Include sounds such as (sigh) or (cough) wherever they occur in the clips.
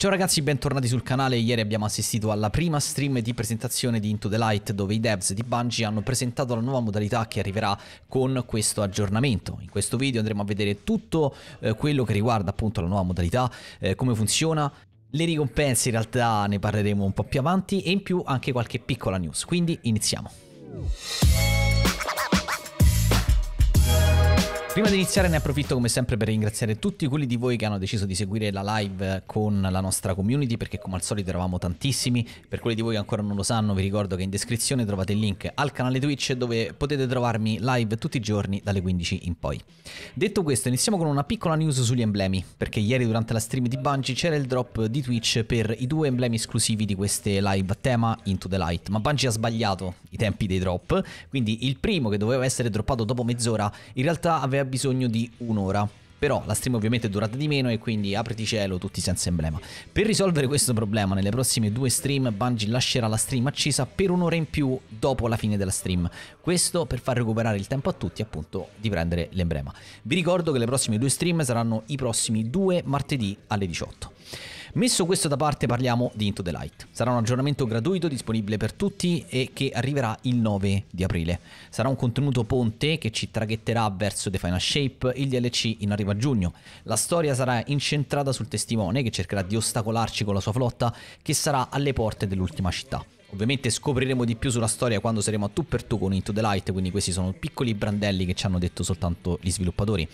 Ciao ragazzi, bentornati sul canale. Ieri abbiamo assistito alla prima stream di presentazione di Into the Light dove i devs di Bungie hanno presentato la nuova modalità che arriverà con questo aggiornamento. In questo video andremo a vedere tutto eh, quello che riguarda appunto la nuova modalità, eh, come funziona, le ricompense in realtà ne parleremo un po' più avanti e in più anche qualche piccola news. Quindi iniziamo. Prima di iniziare ne approfitto come sempre per ringraziare tutti quelli di voi che hanno deciso di seguire la live con la nostra community perché come al solito eravamo tantissimi. Per quelli di voi che ancora non lo sanno vi ricordo che in descrizione trovate il link al canale Twitch dove potete trovarmi live tutti i giorni dalle 15 in poi. Detto questo iniziamo con una piccola news sugli emblemi perché ieri durante la stream di Bungie c'era il drop di Twitch per i due emblemi esclusivi di queste live a tema Into the Light ma Bungie ha sbagliato i tempi dei drop quindi il primo che doveva essere droppato dopo mezz'ora in realtà aveva bisogno di un'ora. Però la stream ovviamente è durata di meno e quindi apriti cielo tutti senza emblema. Per risolvere questo problema nelle prossime due stream Bungie lascerà la stream accesa per un'ora in più dopo la fine della stream. Questo per far recuperare il tempo a tutti appunto di prendere l'emblema. Vi ricordo che le prossime due stream saranno i prossimi due martedì alle 18. Messo questo da parte parliamo di Into the Light. Sarà un aggiornamento gratuito disponibile per tutti e che arriverà il 9 di aprile. Sarà un contenuto ponte che ci traghetterà verso The Final Shape, il DLC in arrivo a giugno. La storia sarà incentrata sul testimone che cercherà di ostacolarci con la sua flotta che sarà alle porte dell'ultima città. Ovviamente scopriremo di più sulla storia quando saremo a tu per tu con Into the Light, quindi questi sono piccoli brandelli che ci hanno detto soltanto gli sviluppatori.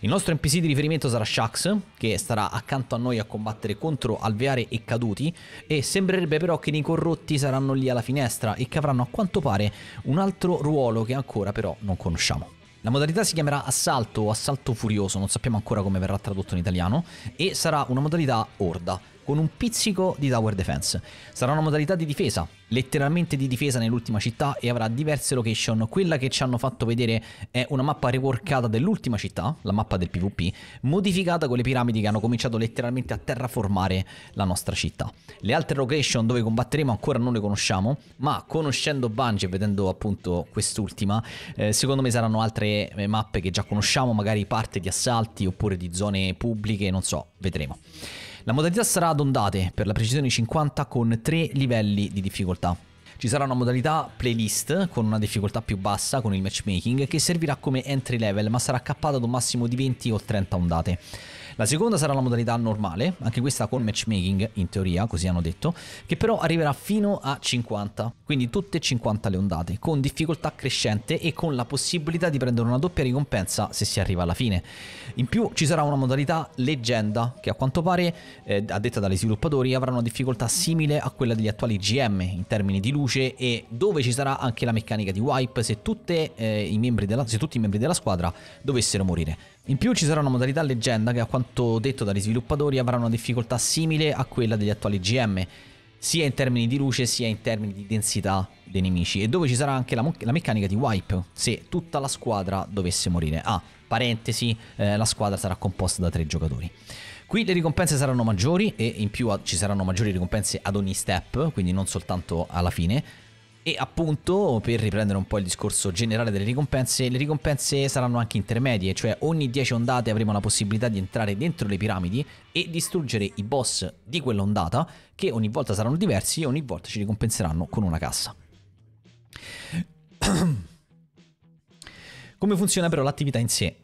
Il nostro NPC di riferimento sarà Shax, che starà accanto a noi a combattere contro alveare e caduti, e sembrerebbe però che i corrotti saranno lì alla finestra e che avranno a quanto pare un altro ruolo che ancora però non conosciamo. La modalità si chiamerà assalto o assalto furioso, non sappiamo ancora come verrà tradotto in italiano, e sarà una modalità orda con un pizzico di tower defense. Sarà una modalità di difesa, letteralmente di difesa nell'ultima città e avrà diverse location. Quella che ci hanno fatto vedere è una mappa reworkata dell'ultima città, la mappa del PvP, modificata con le piramidi che hanno cominciato letteralmente a terraformare la nostra città. Le altre location dove combatteremo ancora non le conosciamo, ma conoscendo Bungie e vedendo appunto quest'ultima, eh, secondo me saranno altre eh, mappe che già conosciamo, magari parte di assalti oppure di zone pubbliche, non so, vedremo. La modalità sarà ad ondate, per la precisione 50, con 3 livelli di difficoltà. Ci sarà una modalità playlist con una difficoltà più bassa con il matchmaking che servirà come entry level ma sarà cappata ad un massimo di 20 o 30 ondate. La seconda sarà la modalità normale, anche questa con matchmaking in teoria, così hanno detto, che però arriverà fino a 50, quindi tutte 50 le ondate, con difficoltà crescente e con la possibilità di prendere una doppia ricompensa se si arriva alla fine. In più ci sarà una modalità leggenda che a quanto pare, eh, addetta dagli sviluppatori, avrà una difficoltà simile a quella degli attuali GM in termini di luce e dove ci sarà anche la meccanica di wipe se, tutte, eh, i della, se tutti i membri della squadra dovessero morire. In più ci sarà una modalità leggenda che a quanto detto dagli sviluppatori avrà una difficoltà simile a quella degli attuali GM, sia in termini di luce sia in termini di densità dei nemici, e dove ci sarà anche la, la meccanica di wipe, se tutta la squadra dovesse morire. Ah, parentesi, eh, la squadra sarà composta da tre giocatori. Qui le ricompense saranno maggiori e in più ci saranno maggiori ricompense ad ogni step, quindi non soltanto alla fine. E appunto, per riprendere un po' il discorso generale delle ricompense, le ricompense saranno anche intermedie, cioè ogni 10 ondate avremo la possibilità di entrare dentro le piramidi e distruggere i boss di quell'ondata, che ogni volta saranno diversi e ogni volta ci ricompenseranno con una cassa. (coughs) Come funziona però l'attività in sé?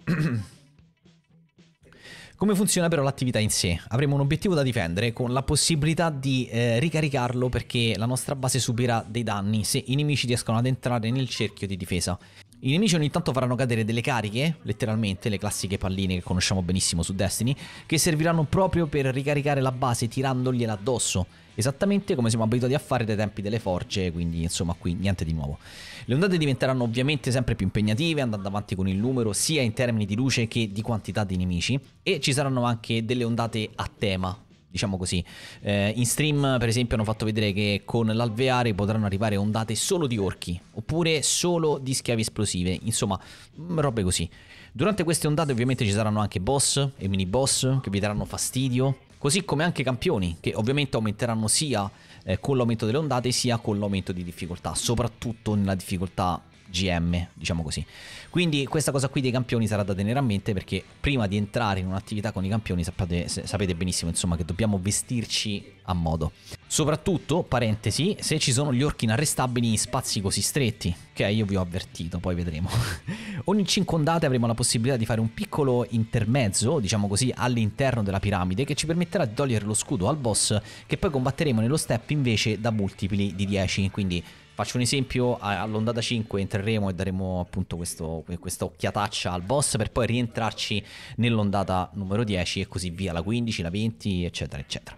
Come funziona però l'attività in sé? Avremo un obiettivo da difendere con la possibilità di eh, ricaricarlo perché la nostra base subirà dei danni se i nemici riescono ad entrare nel cerchio di difesa. I nemici ogni tanto faranno cadere delle cariche, letteralmente le classiche palline che conosciamo benissimo su Destiny, che serviranno proprio per ricaricare la base tirandogliela addosso, esattamente come siamo abituati a fare dai tempi delle forge, quindi insomma qui niente di nuovo. Le ondate diventeranno ovviamente sempre più impegnative, andando avanti con il numero sia in termini di luce che di quantità di nemici, e ci saranno anche delle ondate a tema, diciamo così. Eh, in stream, per esempio, hanno fatto vedere che con l'alveare potranno arrivare ondate solo di orchi, oppure solo di schiavi esplosive, insomma, mm, robe così. Durante queste ondate ovviamente ci saranno anche boss e mini boss che vi daranno fastidio, così come anche campioni che ovviamente aumenteranno sia eh, con l'aumento delle ondate sia con l'aumento di difficoltà, soprattutto nella difficoltà GM, diciamo così. Quindi questa cosa qui dei campioni sarà da tenere a mente perché prima di entrare in un'attività con i campioni sapete, sapete benissimo insomma che dobbiamo vestirci a modo. Soprattutto, parentesi, se ci sono gli orchi inarrestabili in spazi così stretti, che okay, io vi ho avvertito, poi vedremo. (laughs) Ogni 5 ondate avremo la possibilità di fare un piccolo intermezzo, diciamo così, all'interno della piramide che ci permetterà di togliere lo scudo al boss che poi combatteremo nello step invece da multipli di 10, quindi Faccio un esempio, all'ondata 5 entreremo e daremo appunto questo, questa occhiataccia al boss per poi rientrarci nell'ondata numero 10 e così via, la 15, la 20, eccetera, eccetera.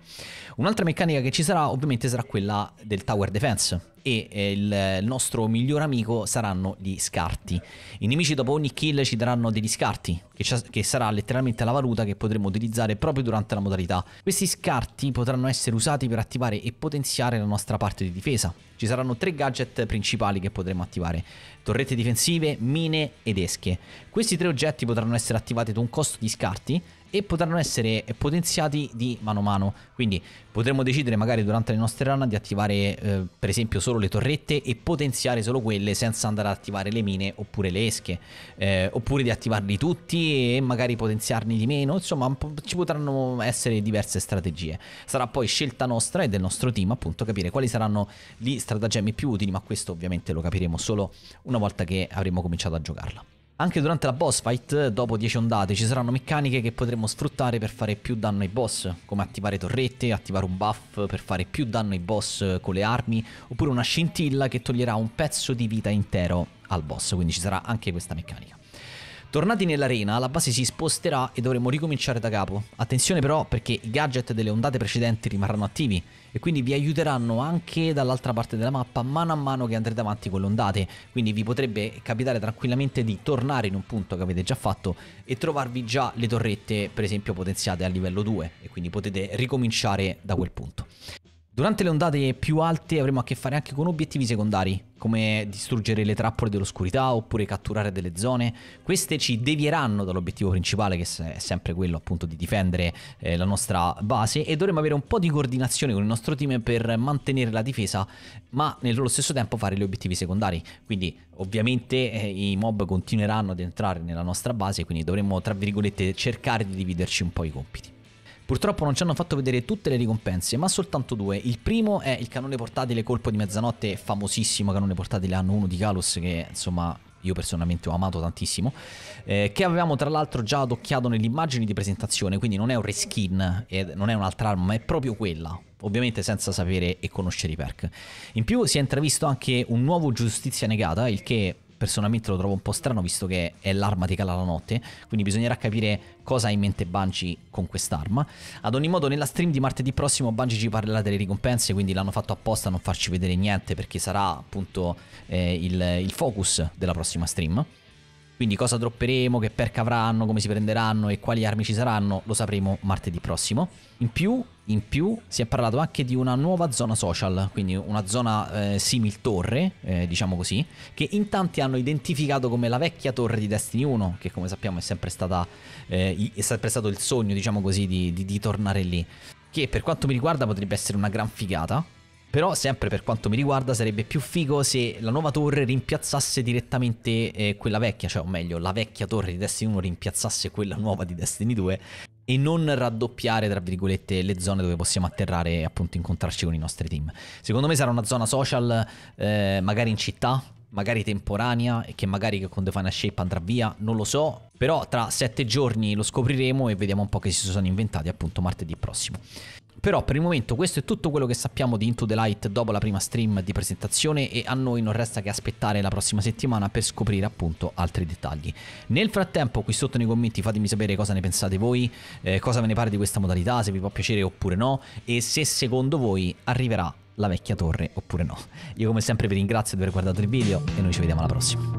Un'altra meccanica che ci sarà ovviamente sarà quella del tower defense e eh, eh, il nostro miglior amico saranno gli scarti. I nemici dopo ogni kill ci daranno degli scarti, che, che sarà letteralmente la valuta che potremo utilizzare proprio durante la modalità. Questi scarti potranno essere usati per attivare e potenziare la nostra parte di difesa. Ci saranno tre gadget principali che potremo attivare, torrette difensive, mine ed esche. Questi tre oggetti potranno essere attivati ad un costo di scarti, e potranno essere potenziati di mano a mano. Quindi potremo decidere magari durante le nostre run di attivare eh, per esempio solo le torrette e potenziare solo quelle senza andare ad attivare le mine oppure le esche, eh, oppure di attivarli tutti e magari potenziarli di meno, insomma ci potranno essere diverse strategie. Sarà poi scelta nostra e del nostro team appunto capire quali saranno gli stratagemmi più utili, ma questo ovviamente lo capiremo solo una volta che avremo cominciato a giocarla. Anche durante la boss fight, dopo 10 ondate, ci saranno meccaniche che potremo sfruttare per fare più danno ai boss, come attivare torrette, attivare un buff per fare più danno ai boss con le armi, oppure una scintilla che toglierà un pezzo di vita intero al boss, quindi ci sarà anche questa meccanica. Tornati nell'arena, la base si sposterà e dovremo ricominciare da capo. Attenzione però perché i gadget delle ondate precedenti rimarranno attivi e quindi vi aiuteranno anche dall'altra parte della mappa mano a mano che andrete avanti con le ondate. Quindi vi potrebbe capitare tranquillamente di tornare in un punto che avete già fatto e trovarvi già le torrette per esempio potenziate a livello 2 e quindi potete ricominciare da quel punto. Durante le ondate più alte avremo a che fare anche con obiettivi secondari, come distruggere le trappole dell'oscurità oppure catturare delle zone. Queste ci devieranno dall'obiettivo principale, che è sempre quello appunto di difendere eh, la nostra base, e dovremo avere un po' di coordinazione con il nostro team per mantenere la difesa, ma nello stesso tempo fare gli obiettivi secondari. Quindi ovviamente eh, i mob continueranno ad entrare nella nostra base, quindi dovremo tra virgolette cercare di dividerci un po' i compiti. Purtroppo non ci hanno fatto vedere tutte le ricompense, ma soltanto due. Il primo è il cannone portatile colpo di mezzanotte, famosissimo cannone portatile anno 1 di Kalos, che insomma io personalmente ho amato tantissimo, eh, che avevamo tra l'altro già adocchiato nelle immagini di presentazione, quindi non è un reskin, non è un'altra arma, ma è proprio quella, ovviamente senza sapere e conoscere i perk. In più si è intravisto anche un nuovo Giustizia Negata, il che personalmente lo trovo un po' strano visto che è l'arma di Cala la notte, quindi bisognerà capire cosa ha in mente Bungie con quest'arma. Ad ogni modo nella stream di martedì prossimo Bungie ci parlerà delle ricompense, quindi l'hanno fatto apposta a non farci vedere niente perché sarà appunto eh, il, il focus della prossima stream. Quindi cosa dropperemo, che perk avranno, come si prenderanno e quali armi ci saranno, lo sapremo martedì prossimo. In più in più si è parlato anche di una nuova zona social, quindi una zona eh, simil torre, eh, diciamo così, che in tanti hanno identificato come la vecchia torre di Destiny 1, che come sappiamo è sempre, stata, eh, è sempre stato il sogno, diciamo così, di, di, di tornare lì. Che per quanto mi riguarda potrebbe essere una gran figata, però sempre per quanto mi riguarda sarebbe più figo se la nuova torre rimpiazzasse direttamente eh, quella vecchia, cioè o meglio la vecchia torre di Destiny 1 rimpiazzasse quella nuova di Destiny 2 e non raddoppiare, tra virgolette, le zone dove possiamo atterrare e appunto incontrarci con i nostri team. Secondo me sarà una zona social, eh, magari in città, magari temporanea e che magari con The Final Shape andrà via, non lo so, però tra sette giorni lo scopriremo e vediamo un po' che si sono inventati appunto martedì prossimo. Però per il momento questo è tutto quello che sappiamo di Into the Light dopo la prima stream di presentazione e a noi non resta che aspettare la prossima settimana per scoprire appunto altri dettagli. Nel frattempo qui sotto nei commenti fatemi sapere cosa ne pensate voi, eh, cosa ve ne pare di questa modalità, se vi può piacere oppure no e se secondo voi arriverà la vecchia torre oppure no. Io come sempre vi ringrazio di aver guardato il video e noi ci vediamo alla prossima.